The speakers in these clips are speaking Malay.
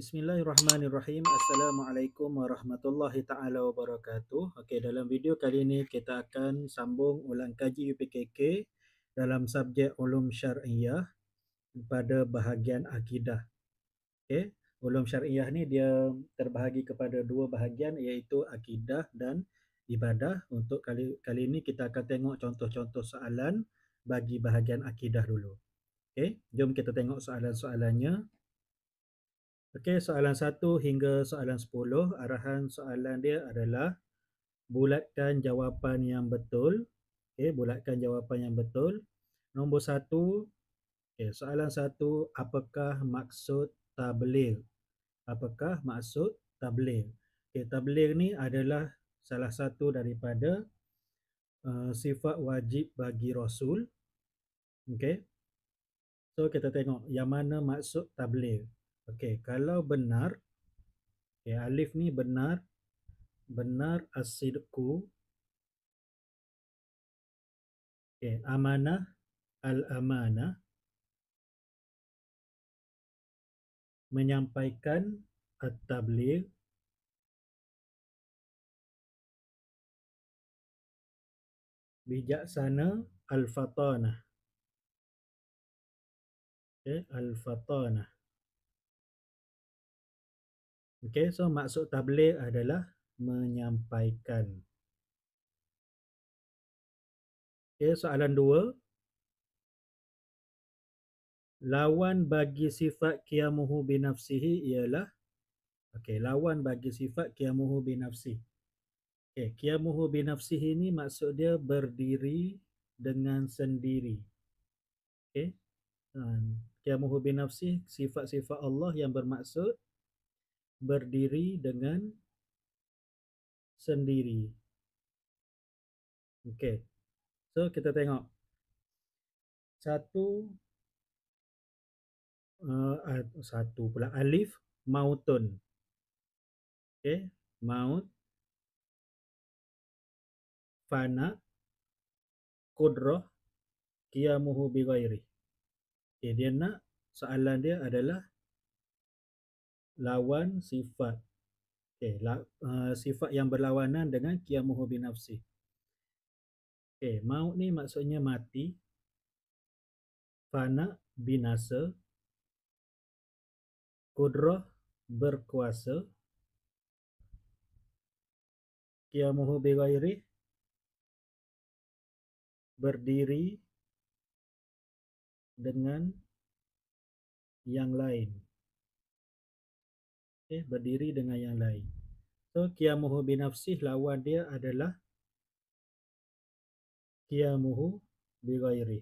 Bismillahirrahmanirrahim. Assalamualaikum warahmatullahi taala wabarakatuh. Okey, dalam video kali ini kita akan sambung ulang kaji UPKK dalam subjek Ulum Syariah pada bahagian akidah. Okey, Ulum Syariah ni dia terbahagi kepada dua bahagian iaitu akidah dan ibadah. Untuk kali kali ini kita akan tengok contoh-contoh soalan bagi bahagian akidah dulu. Okey, jom kita tengok soalan-soalannya. Okey, soalan satu hingga soalan sepuluh arahan soalan dia adalah bulatkan jawapan yang betul. Okey, bulatkan jawapan yang betul. Nombor satu. okey, soalan satu. apakah maksud tabligh? Apakah maksud tabligh? Okey, tabligh ni adalah salah satu daripada uh, sifat wajib bagi rasul. Okey. So kita tengok yang mana maksud tabligh. Okey, kalau benar okay, ya, alif ni benar benar asidku okay, ya, amanah al-amanah menyampaikan at-tabligh bijaksana al-fatanah okay, ya, al-fatanah Okay, so maksud tablet adalah menyampaikan. Okay, soalan dua. Lawan bagi sifat qiyamuhu binafsihi ialah Okay, lawan bagi sifat qiyamuhu binafsi. Okay, qiyamuhu binafsihi ini maksud dia berdiri dengan sendiri. Okay, qiyamuhu binafsi sifat-sifat Allah yang bermaksud berdiri dengan sendiri. Okey. So kita tengok. Satu uh, satu pula alif mautun. Okey, maut fana kudrah qiyamuhu bighairi. Okay, dia nak soalan dia adalah lawan sifat okay, la, uh, sifat yang berlawanan dengan qiyamuhu bi nafsi Okay, maut ni maksudnya mati fana binasa kudrah berkuasa qiyamuhu bi ghairi berdiri dengan yang lain okay, eh, berdiri dengan yang lain. So qiyamuhu binafsih lawan dia adalah qiyamuhu bighairi.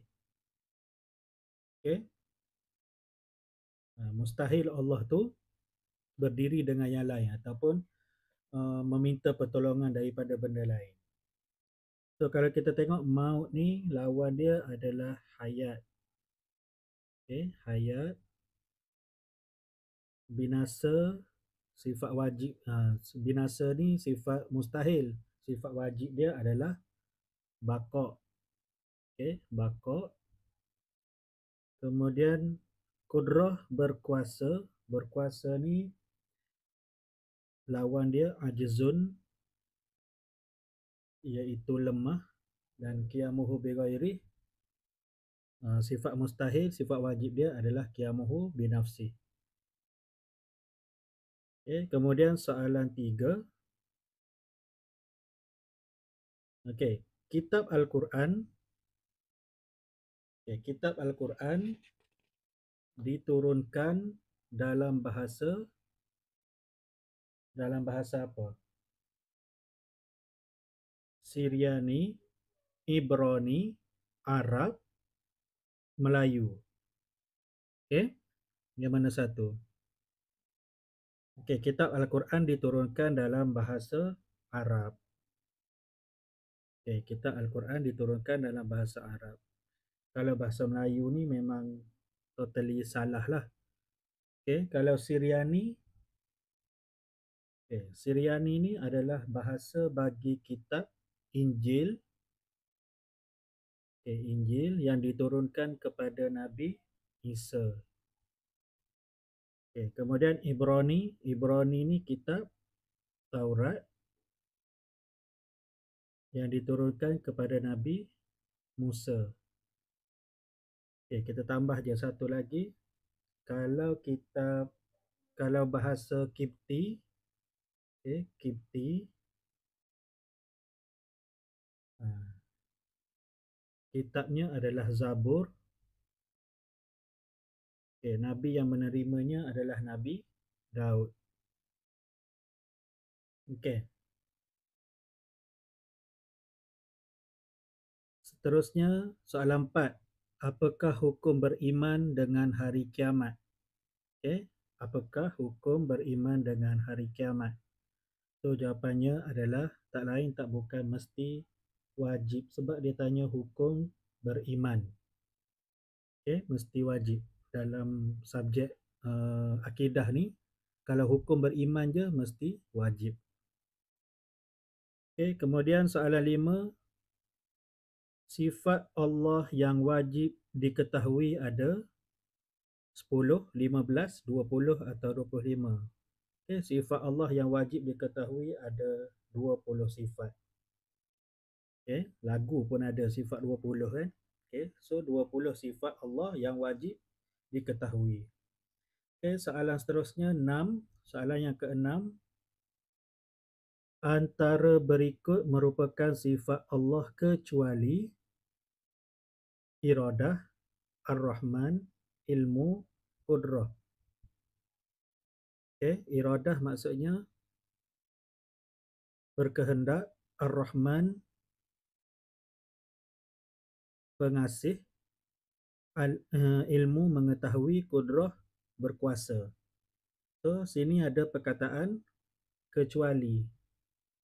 Okey. Ha, mustahil Allah tu berdiri dengan yang lain ataupun uh, meminta pertolongan daripada benda lain. So kalau kita tengok maut ni lawan dia adalah hayat. Okay, hayat binasa sifat wajib uh, binasa ni sifat mustahil sifat wajib dia adalah bakok okay bakok kemudian kudrah berkuasa berkuasa ni lawan dia ajzun iaitu lemah dan kiamuhu bighairi uh, sifat mustahil sifat wajib dia adalah kiamuhu binafsi Okay, kemudian soalan tiga. Okay, kitab Al-Quran. Okay, kitab Al-Quran diturunkan dalam bahasa dalam bahasa apa? Siriani, Ibrani, Arab, Melayu. Okay, yang mana satu? Okey, kitab Al-Quran diturunkan dalam bahasa Arab. Okey, kitab Al-Quran diturunkan dalam bahasa Arab. Kalau bahasa Melayu ni memang totally salah lah. Okey, kalau Siriani Okey, Siriani ni adalah bahasa bagi kitab Injil. Okey, Injil yang diturunkan kepada Nabi Isa Okay, kemudian Ibrani, Ibrani ni kitab Taurat yang diturunkan kepada Nabi Musa. Okay, kita tambah dia satu lagi. Kalau kita kalau bahasa Kipti, okay, Kipti. Kitabnya adalah Zabur Okay, Nabi yang menerimanya adalah Nabi Daud. Okay. Seterusnya, soalan empat. Apakah hukum beriman dengan hari kiamat? Okay. Apakah hukum beriman dengan hari kiamat? So, jawapannya adalah tak lain tak bukan mesti wajib sebab dia tanya hukum beriman. Okay, mesti wajib dalam subjek uh, akidah ni kalau hukum beriman je mesti wajib. Okey, kemudian soalan lima. Sifat Allah yang wajib diketahui ada 10, 15, 20 atau 25. Okey, sifat Allah yang wajib diketahui ada 20 sifat. Okey, lagu pun ada sifat 20 kan. Okey, so 20 sifat Allah yang wajib diketahui. Okay, soalan seterusnya, 6. Soalan yang keenam. Antara berikut merupakan sifat Allah kecuali iradah, ar-Rahman, ilmu, kudrah. Okay, iradah maksudnya berkehendak, ar-Rahman, pengasih, Eh, ilmu mengetahui kudrah berkuasa. So sini ada perkataan kecuali.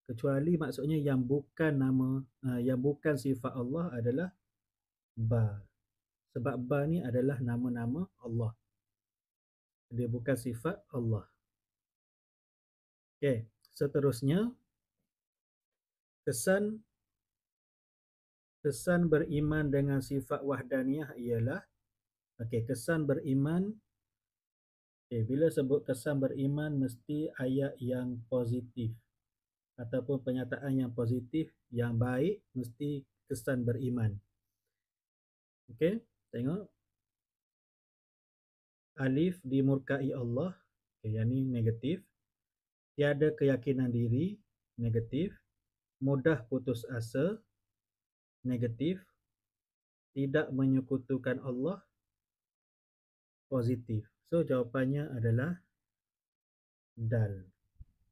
Kecuali maksudnya yang bukan nama eh, yang bukan sifat Allah adalah ba. Sebab ba ni adalah nama-nama Allah. Dia bukan sifat Allah. Okey, seterusnya kesan kesan beriman dengan sifat wahdaniyah ialah okey kesan beriman okey bila sebut kesan beriman mesti ayat yang positif ataupun pernyataan yang positif yang baik mesti kesan beriman okey tengok alif dimurkai Allah okey yang ni negatif tiada keyakinan diri negatif mudah putus asa negatif tidak menyekutukan Allah positif so jawapannya adalah dal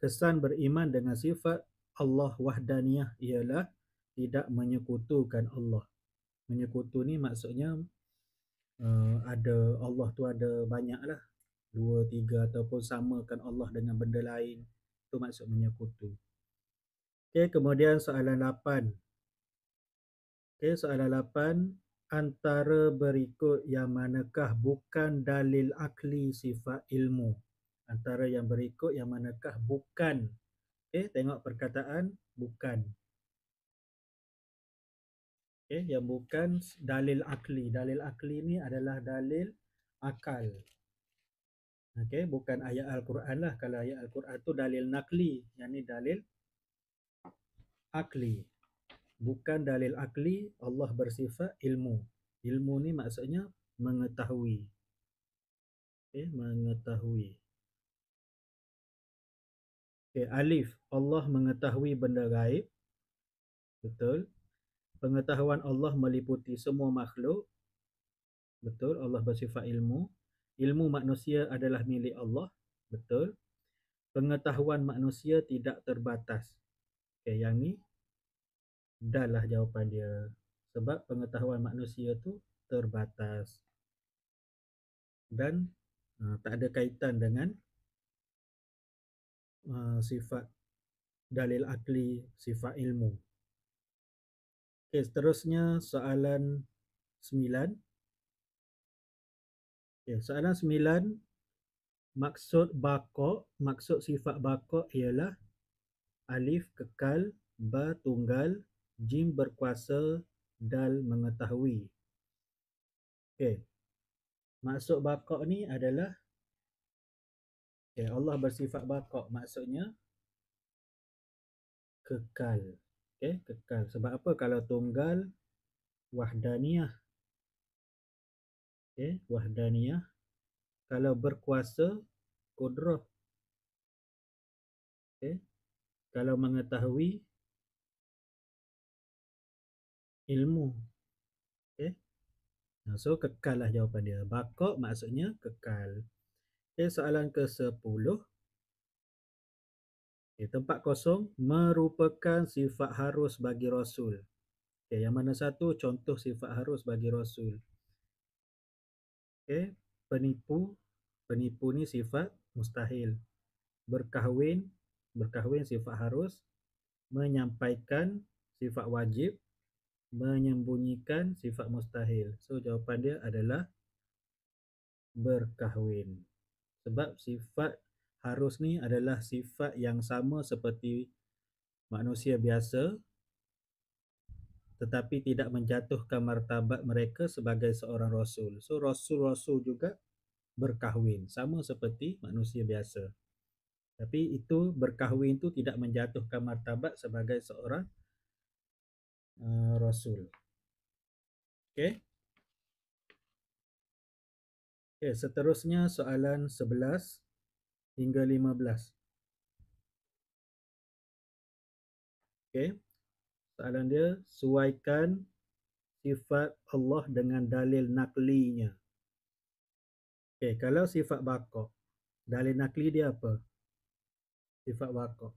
kesan beriman dengan sifat Allah wahdaniyah ialah tidak menyekutukan Allah menyekutu ni maksudnya uh, ada Allah tu ada banyak lah dua tiga ataupun samakan Allah dengan benda lain tu maksud menyekutu Okay, kemudian soalan Okey, soalan 8 antara berikut yang manakah bukan dalil akli sifat ilmu? Antara yang berikut yang manakah bukan? Okey, tengok perkataan bukan. Okey, yang bukan dalil akli. Dalil akli ni adalah dalil akal. Okay bukan ayat al-Quran lah. Kalau ayat al-Quran tu dalil nakli, yang ni dalil akli bukan dalil akli Allah bersifat ilmu ilmu ni maksudnya mengetahui okey eh, mengetahui okey eh, alif Allah mengetahui benda gaib betul pengetahuan Allah meliputi semua makhluk betul Allah bersifat ilmu ilmu manusia adalah milik Allah betul pengetahuan manusia tidak terbatas Okay, yang ni dah lah jawapan dia sebab pengetahuan manusia tu terbatas dan uh, tak ada kaitan dengan uh, sifat dalil akli sifat ilmu okey seterusnya soalan 9 okey soalan 9 maksud bakok maksud sifat bakok ialah alif kekal ba tunggal Jim berkuasa dal mengetahui. Okey, Maksud bakok ni adalah okay, Allah bersifat bakok maksudnya kekal. Okey, kekal. Sebab apa kalau tunggal wahdaniyah. Okey, wahdaniyah. Kalau berkuasa kudrah. Okey, Kalau mengetahui ilmu. Okay. So kekal lah jawapan dia. Bakok maksudnya kekal. Okay, soalan ke sepuluh. Okay, tempat kosong merupakan sifat harus bagi Rasul. Okay, yang mana satu contoh sifat harus bagi Rasul. Okay, penipu. Penipu ni sifat mustahil. Berkahwin. Berkahwin sifat harus. Menyampaikan sifat wajib menyembunyikan sifat mustahil. So jawapan dia adalah berkahwin. Sebab sifat harus ni adalah sifat yang sama seperti manusia biasa tetapi tidak menjatuhkan martabat mereka sebagai seorang rasul. So rasul-rasul juga berkahwin sama seperti manusia biasa. Tapi itu berkahwin itu tidak menjatuhkan martabat sebagai seorang Eh, Rasul. Okay. Okay, seterusnya soalan 11 hingga 15. Okay. Soalan dia, suaikan sifat Allah dengan dalil naklinya. Okay, kalau sifat bakok, dalil nakli dia apa? Sifat bakok.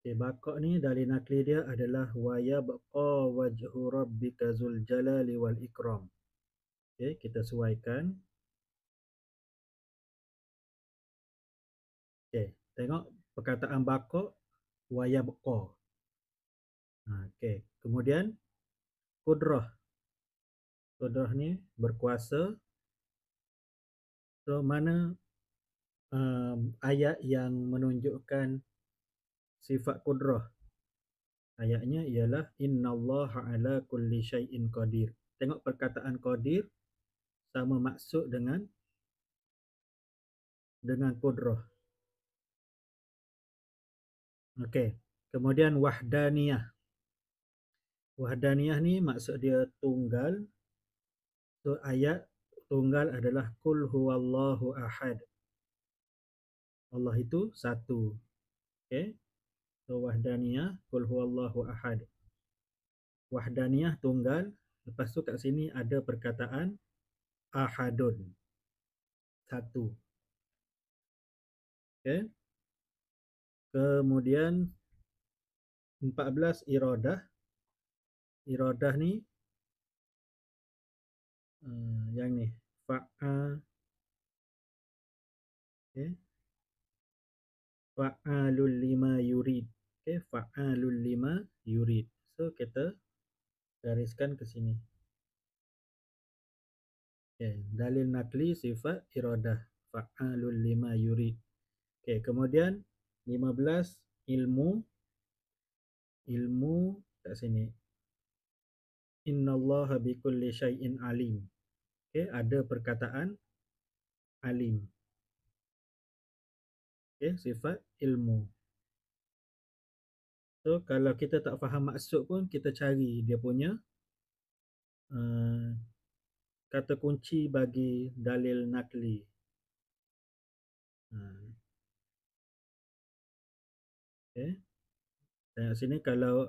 Okay, eh, bakok ni dari nakli dia adalah waya baqa wajhu rabbika zul jalali wal ikram. Okay, kita suaikan. Okay, tengok perkataan bakok waya baqa. Ha, okay, kemudian kudrah. Kudrah ni berkuasa. So, mana um, ayat yang menunjukkan sifat kudrah. Ayatnya ialah Inna Allah ala kulli syai'in qadir. Tengok perkataan qadir sama maksud dengan dengan kudrah. Okey. Kemudian wahdaniyah. Wahdaniyah ni maksud dia tunggal. So ayat tunggal adalah Kul huwallahu ahad. Allah itu satu. Okey atau wahdaniyah kul huwallahu ahad wahdaniyah tunggal lepas tu kat sini ada perkataan ahadun satu Okay. kemudian empat belas irodah. Irodah ni uh, yang ni fa'a okey fa'alul lima yurid okay, eh, fa'alul lima yurid so kita gariskan ke sini okay, dalil nakli sifat iradah fa'alul lima yurid okay, kemudian lima belas ilmu ilmu kat sini Inna innallaha bikulli syai'in alim okay, ada perkataan alim Okay, sifat ilmu. So kalau kita tak faham maksud pun kita cari dia punya uh, kata kunci bagi dalil nakli. Uh. Ha. Okay. Dan sini kalau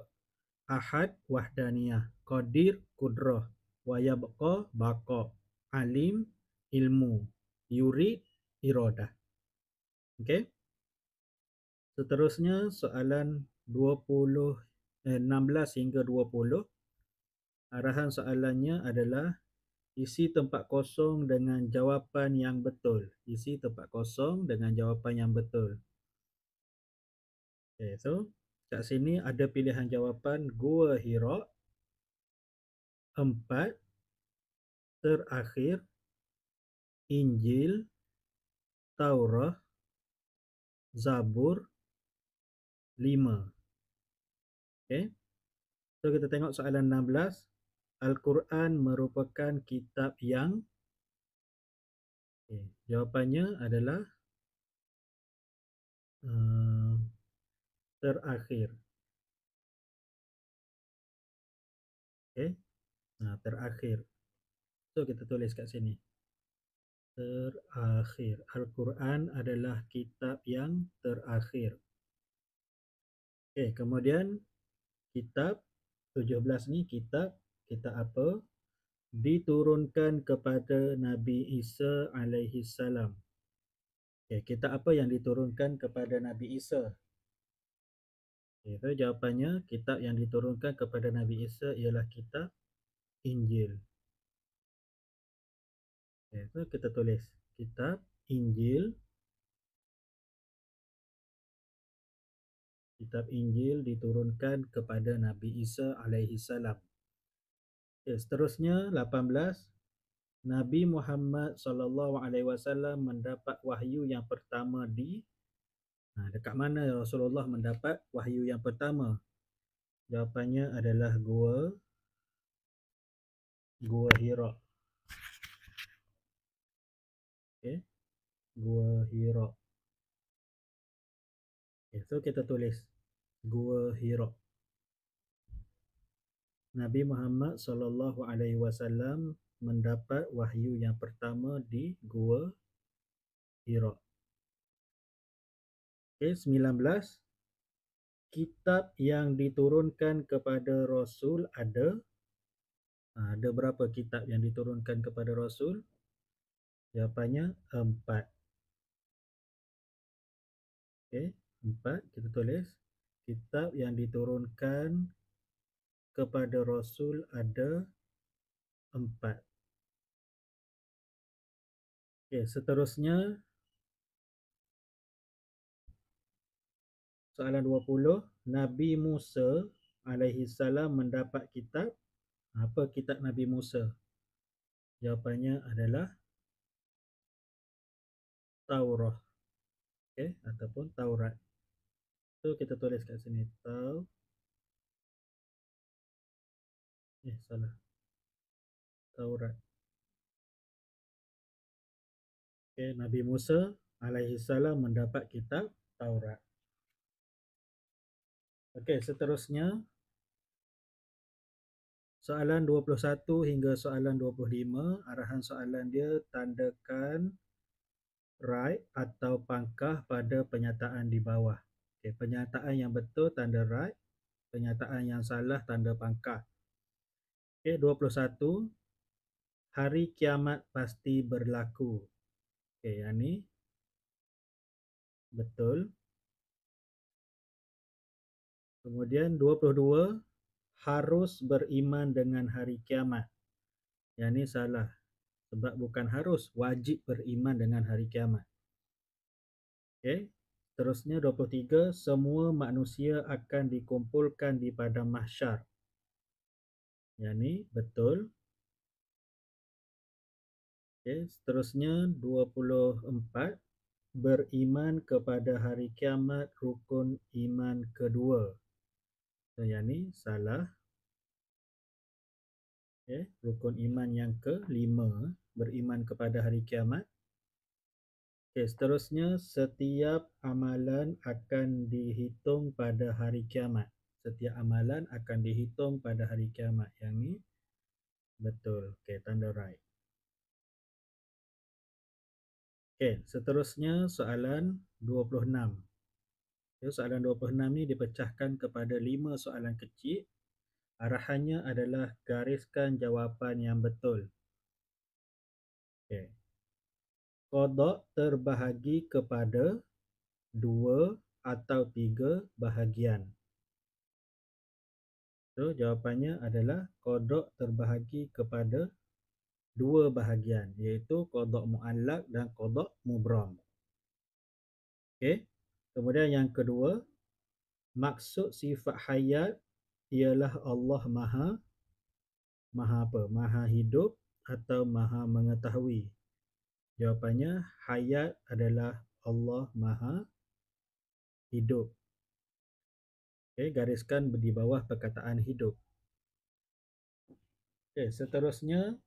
ahad wahdaniyah, qadir kudrah, wa yabqa baqa, alim ilmu, yurid iradah. Okay. Seterusnya soalan eh, 16 hingga 20. Arahan soalannya adalah isi tempat kosong dengan jawapan yang betul. Isi tempat kosong dengan jawapan yang betul. Okay, so kat sini ada pilihan jawapan Gua Hirok. Empat. Terakhir. Injil. Taurah. Zabur. Lima. Okay. So kita tengok soalan 16. Al-Quran merupakan kitab yang okay. jawapannya adalah uh, terakhir. Okay. Nah, terakhir. So kita tulis kat sini. Terakhir. Al-Quran adalah kitab yang terakhir. Okay, kemudian kitab 17 ni kitab kita apa diturunkan kepada Nabi Isa alaihi salam. Okey, kitab apa yang diturunkan kepada Nabi Isa? Okay, so jawapannya kitab yang diturunkan kepada Nabi Isa ialah kitab Injil. Okey, so kita tulis kitab Injil kitab Injil diturunkan kepada Nabi Isa alaihi salam. Okay, ya, seterusnya 18 Nabi Muhammad sallallahu alaihi wasallam mendapat wahyu yang pertama di nah, dekat mana Rasulullah mendapat wahyu yang pertama? Jawapannya adalah gua Gua Hira. Okey. Gua Hira. Itu ya, so kita tulis Gua Hira. Nabi Muhammad sallallahu alaihi wasallam mendapat wahyu yang pertama di Gua Hira. Okay, 19 kitab yang diturunkan kepada rasul ada ha, ada berapa kitab yang diturunkan kepada rasul? Jawapannya 4. Okey, empat kita tulis kitab yang diturunkan kepada Rasul ada empat. Okay, seterusnya, soalan 20, Nabi Musa alaihi salam mendapat kitab. Apa kitab Nabi Musa? Jawapannya adalah Taurah. Okay, ataupun Taurat. So kita tulis kat sini tau. Eh salah. Taurat. Okay, Nabi Musa alaihi salam mendapat kitab Taurat. Okey, seterusnya soalan 21 hingga soalan 25, arahan soalan dia tandakan right atau pangkah pada penyataan di bawah. Okay, penyataan yang betul tanda right, pernyataan yang salah tanda pangkah. Okay, 21. Hari kiamat pasti berlaku. Okay, yang ni betul. Kemudian 22 harus beriman dengan hari kiamat. Yang ni salah. Sebab bukan harus, wajib beriman dengan hari kiamat. Okey, Terusnya 23 semua manusia akan dikumpulkan di padang mahsyar. Yang ni betul. Okey, seterusnya 24 beriman kepada hari kiamat rukun iman kedua. So, yang ni salah. Okey, rukun iman yang kelima, beriman kepada hari kiamat. Okay, seterusnya setiap amalan akan dihitung pada hari kiamat. Setiap amalan akan dihitung pada hari kiamat. Yang ni betul. Okay, tanda right. Okay, seterusnya soalan 26. Okay, ya, soalan 26 ni dipecahkan kepada 5 soalan kecil. Arahannya adalah gariskan jawapan yang betul. Okay kodok terbahagi kepada dua atau tiga bahagian. So, jawapannya adalah kodok terbahagi kepada dua bahagian iaitu kodok mualak dan kodok mubram. Okey. Kemudian yang kedua, maksud sifat hayat ialah Allah Maha Maha apa? Maha hidup atau Maha mengetahui. Jawapannya hayat adalah Allah Maha Hidup. Okey, gariskan di bawah perkataan hidup. Okey, seterusnya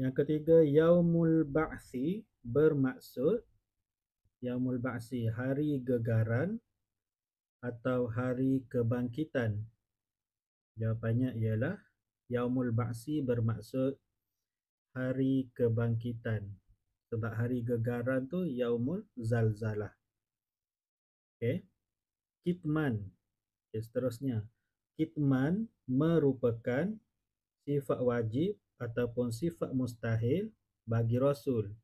Yang ketiga, Yaumul Ba'si bermaksud Yaumul Ba'si, hari gegaran atau hari kebangkitan Jawapannya ialah Yaumul Ba'si bermaksud hari kebangkitan. Sebab hari gegaran tu Yaumul Zalzalah. Okey. Kitman. Okay, seterusnya. Kitman merupakan sifat wajib ataupun sifat mustahil bagi Rasul.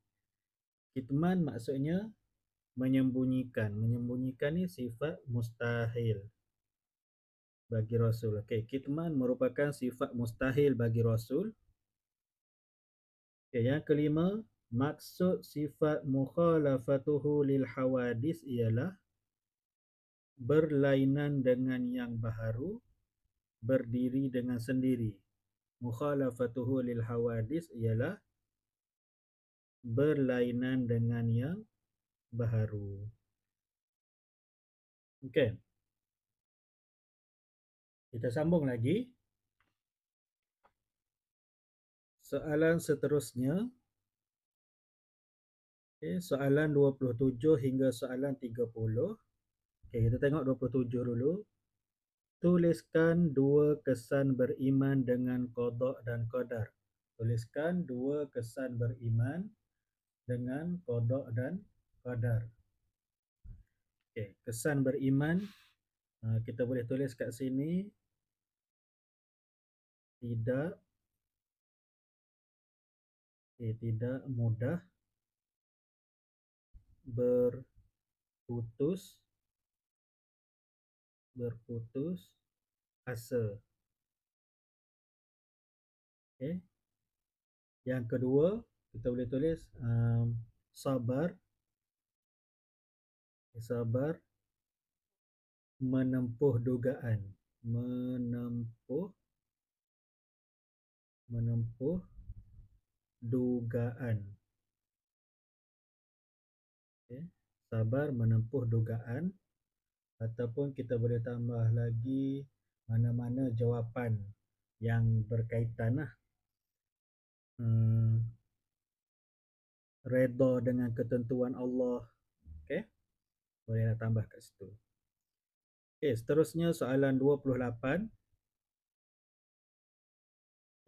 Kitman maksudnya menyembunyikan. Menyembunyikan ni sifat mustahil bagi Rasul. Okey, kitman merupakan sifat mustahil bagi Rasul. Okey, yang kelima, maksud sifat mukhalafatuhu lil hawadis ialah berlainan dengan yang baharu, berdiri dengan sendiri. Mukhalafatuhu lil hawadis ialah berlainan dengan yang baharu. Okey. Kita sambung lagi. Soalan seterusnya. Okay, soalan 27 hingga soalan 30. Okay, kita tengok 27 dulu. Tuliskan dua kesan beriman dengan kodok dan kodar. Tuliskan dua kesan beriman dengan kodok dan kodar. Okay, kesan beriman. Eh, kita boleh tulis kat sini tidak eh, tidak mudah berputus berputus asa. Okay. Yang kedua kita boleh tulis um, sabar sabar menempuh dugaan menempuh menempuh dugaan. Okay. Sabar menempuh dugaan ataupun kita boleh tambah lagi mana-mana jawapan yang berkaitan lah. Hmm. Redha dengan ketentuan Allah. Okay. Bolehlah tambah kat situ. Okay, seterusnya soalan 28.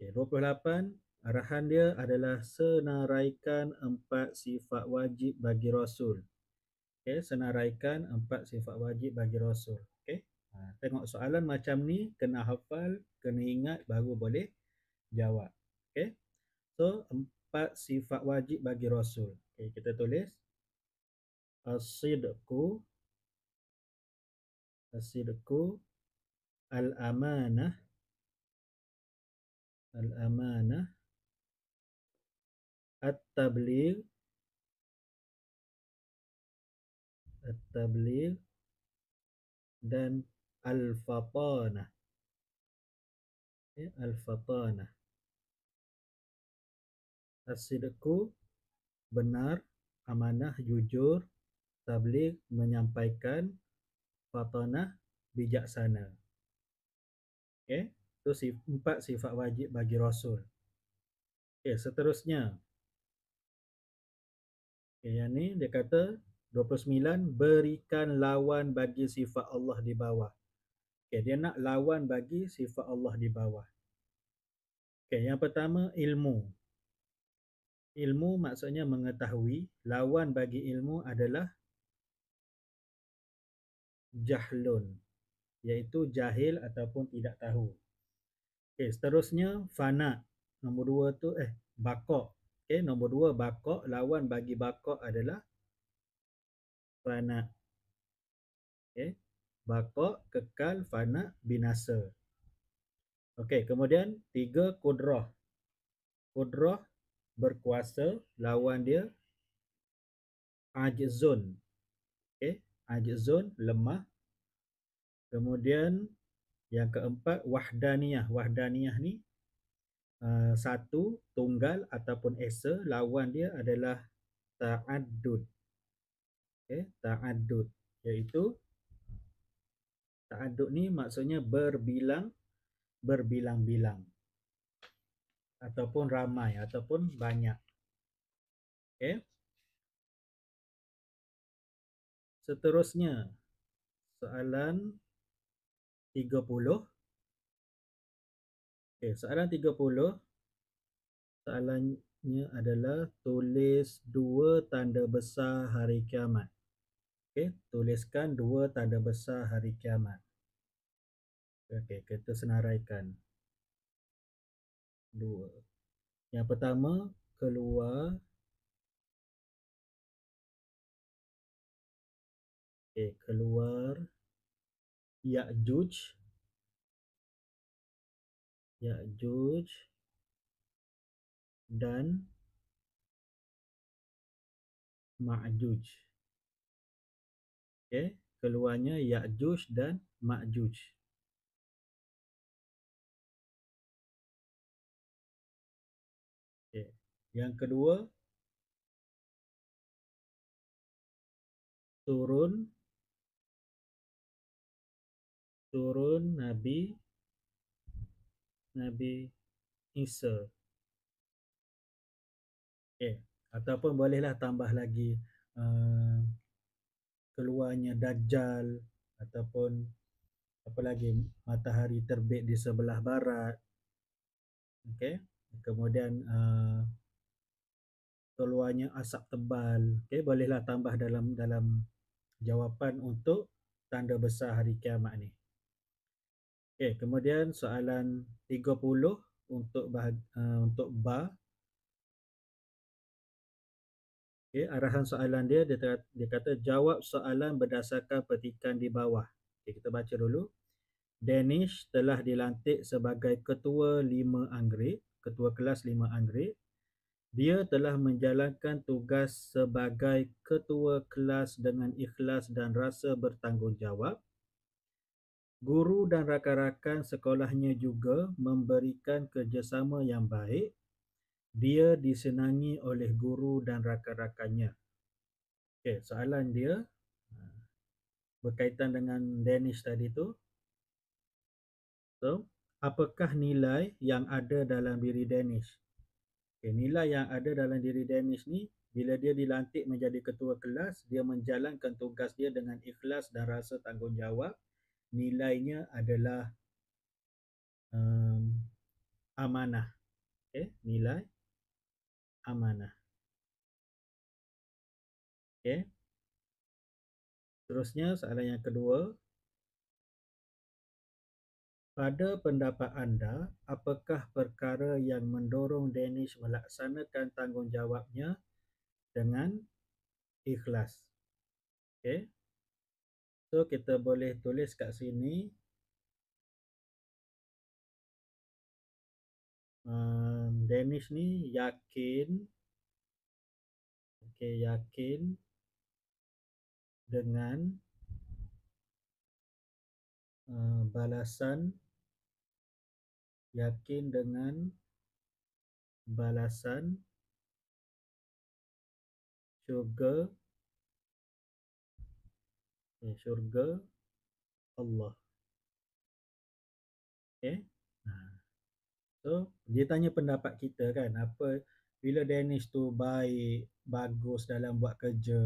28 arahan dia adalah senaraikan empat sifat wajib bagi rasul. Okey, senaraikan empat sifat wajib bagi rasul. Okey. Ha, tengok soalan macam ni kena hafal, kena ingat baru boleh jawab. Okey. So empat sifat wajib bagi rasul. Okey, kita tulis as-sidqu as al-amanah al-amanah at-tabligh at-tabligh dan al-fatana ya, al-fatana as benar amanah jujur tablik menyampaikan fatana bijaksana okey itu empat sifat wajib bagi rasul. Okay, seterusnya. Okay, yang ni dia kata 29 berikan lawan bagi sifat Allah di bawah. Okay, dia nak lawan bagi sifat Allah di bawah. Okay, yang pertama ilmu. Ilmu maksudnya mengetahui, lawan bagi ilmu adalah jahlun iaitu jahil ataupun tidak tahu. Okey, seterusnya fana. Nombor dua tu eh bakok. Okey, nombor dua bakok lawan bagi bakok adalah fana. Okey, bakok kekal fana binasa. Okey, kemudian tiga Kudroh. Kudroh berkuasa lawan dia ajzun. Okey, ajzun lemah. Kemudian yang keempat, wahdaniyah. Wahdaniyah ni uh, satu, tunggal ataupun esa. Lawan dia adalah ta'addud. Okay, ta'addud. Iaitu ta'addud ni maksudnya berbilang, berbilang-bilang. Ataupun ramai, ataupun banyak. Okay. Seterusnya, soalan 30. Okey, soalan 30. Soalannya adalah tulis dua tanda besar hari kiamat. Okey, tuliskan dua tanda besar hari kiamat. Okey, kita senaraikan. Dua. Yang pertama, keluar. Okey, keluar. Keluar. Ya'juj Ya'juj dan Ma'juj. Okey, keluarnya Ya'juj dan Ma'juj. Okey, yang kedua turun turun Nabi Nabi Isa. Okay. Ataupun bolehlah tambah lagi uh, keluarnya Dajjal ataupun apa lagi matahari terbit di sebelah barat. Okay. Kemudian uh, keluarnya asap tebal. Okay. Bolehlah tambah dalam dalam jawapan untuk tanda besar hari kiamat ni. Okey, eh, kemudian soalan 30 untuk bahagian, uh, eh, untuk bar. Okey, arahan soalan dia, dia, dia kata jawab soalan berdasarkan petikan di bawah. Okey, kita baca dulu. Danish telah dilantik sebagai ketua 5 anggrek, ketua kelas 5 anggrek. Dia telah menjalankan tugas sebagai ketua kelas dengan ikhlas dan rasa bertanggungjawab guru dan rakan-rakan sekolahnya juga memberikan kerjasama yang baik. Dia disenangi oleh guru dan rakan-rakannya. Okey, soalan dia ha, berkaitan dengan Danish tadi tu. So, apakah nilai yang ada dalam diri Danish? Okay, nilai yang ada dalam diri Danish ni bila dia dilantik menjadi ketua kelas, dia menjalankan tugas dia dengan ikhlas dan rasa tanggungjawab nilainya adalah um, amanah. Okay, nilai amanah. Okay. Terusnya soalan yang kedua. Pada pendapat anda, apakah perkara yang mendorong Danish melaksanakan tanggungjawabnya dengan ikhlas? Okay. So kita boleh tulis kat sini um, Danish ni yakin Okay yakin Dengan uh, Balasan Yakin dengan Balasan Sugar okay, eh, syurga Allah Okay, eh? ha. so dia tanya pendapat kita kan apa bila Danish tu baik bagus dalam buat kerja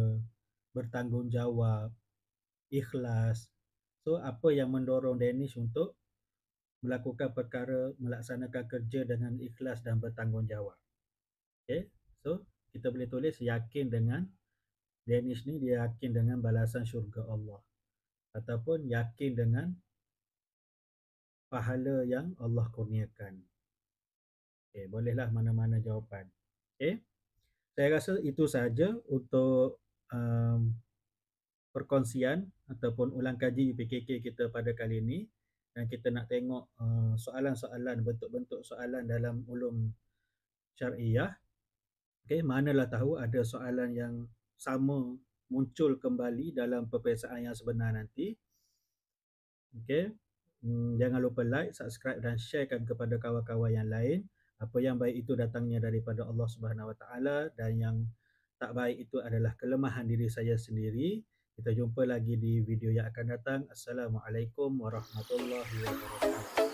bertanggungjawab ikhlas so apa yang mendorong Danish untuk melakukan perkara melaksanakan kerja dengan ikhlas dan bertanggungjawab Okay, eh, so kita boleh tulis yakin dengan Danish ni dia yakin dengan balasan syurga Allah ataupun yakin dengan pahala yang Allah kurniakan. Okey, bolehlah mana-mana jawapan. Okey. Saya rasa itu saja untuk um, perkongsian ataupun ulang kaji UPKK kita pada kali ini dan kita nak tengok uh, soalan-soalan bentuk-bentuk soalan dalam ulum syariah. Okey, manalah tahu ada soalan yang sama muncul kembali dalam perpisahan yang sebenar nanti. Okey. Hmm, jangan lupa like, subscribe dan sharekan kepada kawan-kawan yang lain. Apa yang baik itu datangnya daripada Allah Subhanahu Wa Taala dan yang tak baik itu adalah kelemahan diri saya sendiri. Kita jumpa lagi di video yang akan datang. Assalamualaikum warahmatullahi wabarakatuh.